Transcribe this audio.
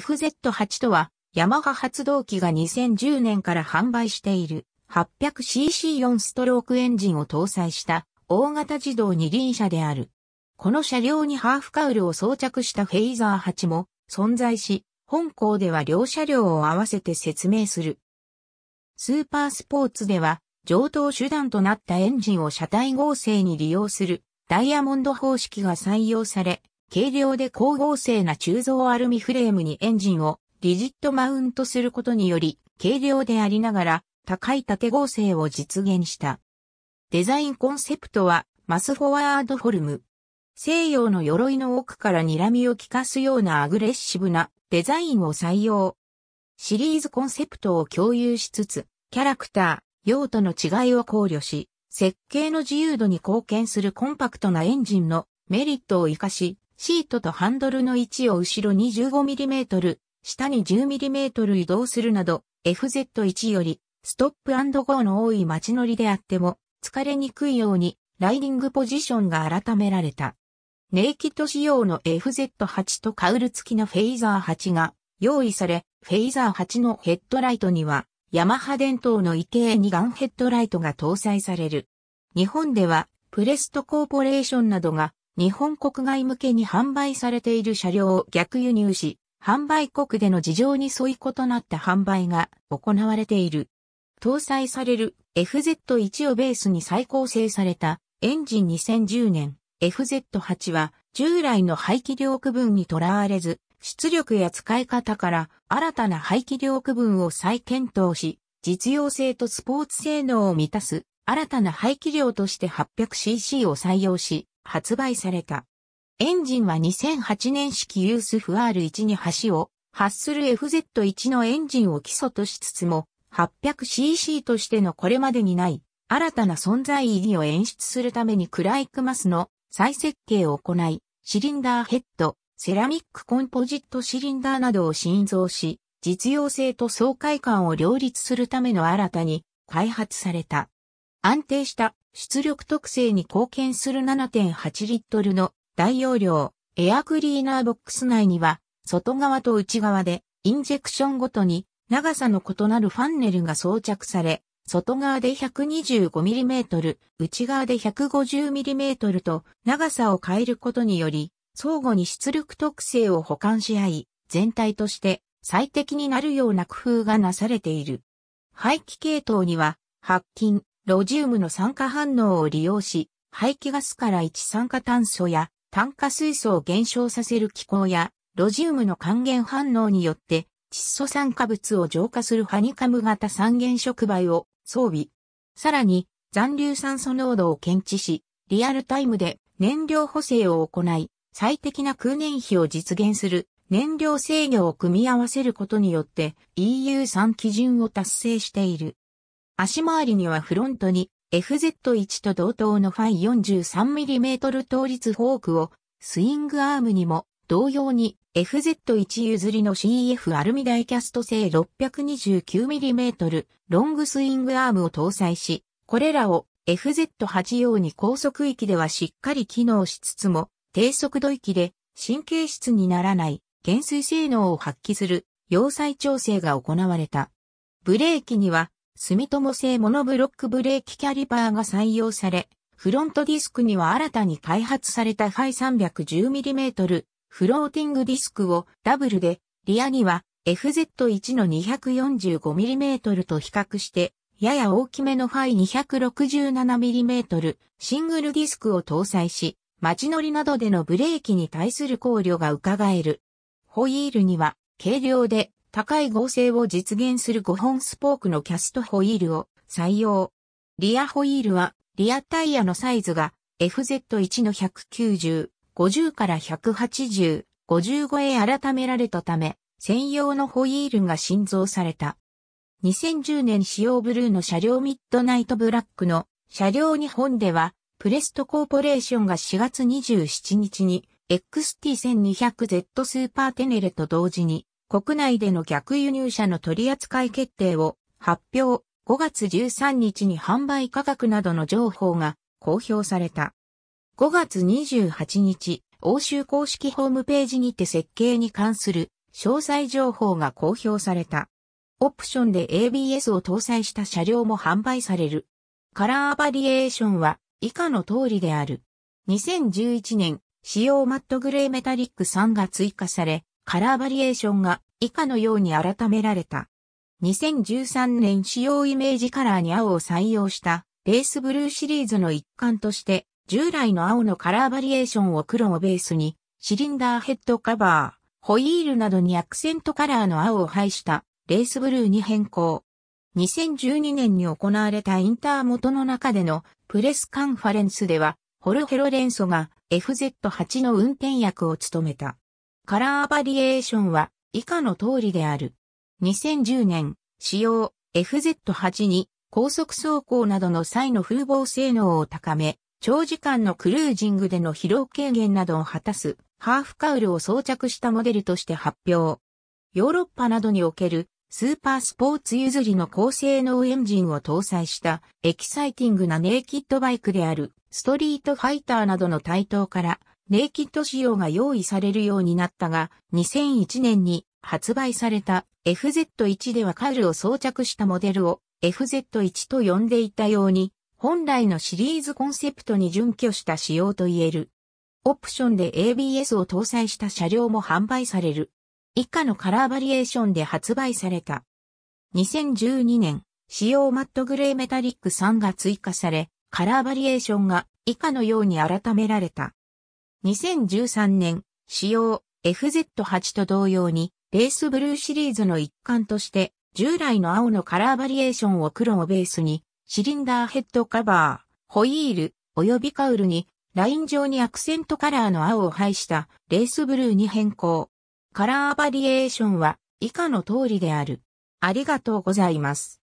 FZ8 とは、ヤマハ発動機が2010年から販売している 800cc4 ストロークエンジンを搭載した大型自動二輪車である。この車両にハーフカウルを装着したフェイザー8も存在し、本校では両車両を合わせて説明する。スーパースポーツでは上等手段となったエンジンを車体合成に利用するダイヤモンド方式が採用され、軽量で光合成な鋳造アルミフレームにエンジンをリジットマウントすることにより、軽量でありながら高い縦合成を実現した。デザインコンセプトはマスフォワードフォルム。西洋の鎧の奥から睨みを利かすようなアグレッシブなデザインを採用。シリーズコンセプトを共有しつつ、キャラクター、用途の違いを考慮し、設計の自由度に貢献するコンパクトなエンジンのメリットを活かし、シートとハンドルの位置を後ろに 15mm、下に 10mm 移動するなど、FZ1 よりストップゴーの多い街乗りであっても、疲れにくいようにライディングポジションが改められた。ネイキッド仕様の FZ8 とカウル付きのフェイザー8が用意され、フェイザー8のヘッドライトには、ヤマハ伝統の池へにガンヘッドライトが搭載される。日本では、プレストコーポレーションなどが日本国外向けに販売されている車両を逆輸入し、販売国での事情に沿い異なった販売が行われている。搭載される FZ1 をベースに再構成されたエンジン2010年 FZ8 は従来の排気量区分にとらわれず、出力や使い方から新たな排気量区分を再検討し、実用性とスポーツ性能を満たす新たな排気量として 800cc を採用し、発売された。エンジンは2008年式ユースフ R1 に橋を発する FZ1 のエンジンを基礎としつつも 800cc としてのこれまでにない新たな存在意義を演出するためにクライクマスの再設計を行い、シリンダーヘッド、セラミックコンポジットシリンダーなどを新造し、実用性と爽快感を両立するための新たに開発された。安定した出力特性に貢献する7.8リットルの大容量、エアクリーナーボックス内には、外側と内側で、インジェクションごとに、長さの異なるファンネルが装着され、外側で 125mm、内側で 150mm と長さを変えることにより、相互に出力特性を保管し合い、全体として最適になるような工夫がなされている。排気系統には、白金、ロジウムの酸化反応を利用し、排気ガスから一酸化炭素や炭化水素を減少させる気候や、ロジウムの還元反応によって、窒素酸化物を浄化するハニカム型三原触媒を装備。さらに、残留酸素濃度を検知し、リアルタイムで燃料補正を行い、最適な空燃費を実現する燃料制御を組み合わせることによって EU3 基準を達成している。足回りにはフロントに FZ1 と同等のファイ 43mm 倒立フォークを、スイングアームにも同様に FZ1 譲りの CF アルミダイキャスト製 629mm ロングスイングアームを搭載し、これらを FZ8 用に高速域ではしっかり機能しつつも、低速度域で神経質にならない減衰性能を発揮する要塞調整が行われた。ブレーキには住友製モノブロックブレーキキャリパーが採用され、フロントディスクには新たに開発されたハイ 310mm フローティングディスクをダブルで、リアには FZ1 の 245mm と比較して、やや大きめのファイ 267mm シングルディスクを搭載し、街乗りなどでのブレーキに対する考慮が伺える。ホイールには軽量で高い剛性を実現する5本スポークのキャストホイールを採用。リアホイールは、リアタイヤのサイズが FZ1 の190、50から180、55へ改められたため、専用のホイールが新造された。2010年使用ブルーの車両ミッドナイトブラックの車両日本では、プレストコーポレーションが4月27日に XT1200Z スーパーテネレと同時に国内での逆輸入車の取扱い決定を発表、5月13日に販売価格などの情報が公表された。5月28日、欧州公式ホームページにて設計に関する詳細情報が公表された。オプションで ABS を搭載した車両も販売される。カラーバリエーションは以下の通りである。2011年、使用マットグレーメタリック3が追加され、カラーバリエーションが以下のように改められた。2013年使用イメージカラーに青を採用したレースブルーシリーズの一環として従来の青のカラーバリエーションを黒をベースにシリンダーヘッドカバー、ホイールなどにアクセントカラーの青を配したレースブルーに変更。2012年に行われたインター元の中でのプレスカンファレンスでは、ホルヘロレンソが FZ8 の運転役を務めた。カラーバリエーションは以下の通りである。2010年、使用 FZ8 に高速走行などの際の風防性能を高め、長時間のクルージングでの疲労軽減などを果たすハーフカウルを装着したモデルとして発表。ヨーロッパなどにおけるスーパースポーツ譲りの高性能エンジンを搭載したエキサイティングなネイキッドバイクであるストリートファイターなどの台頭からネイキッド仕様が用意されるようになったが、2001年に発売された FZ1 ではカールを装着したモデルを FZ1 と呼んでいたように、本来のシリーズコンセプトに準拠した仕様と言える。オプションで ABS を搭載した車両も販売される。以下のカラーバリエーションで発売された。2012年、仕様マットグレーメタリック3が追加され、カラーバリエーションが以下のように改められた。2013年、使用 FZ8 と同様に、レースブルーシリーズの一環として、従来の青のカラーバリエーションを黒をベースに、シリンダーヘッドカバー、ホイール、及びカウルに、ライン上にアクセントカラーの青を配したレースブルーに変更。カラーバリエーションは以下の通りである。ありがとうございます。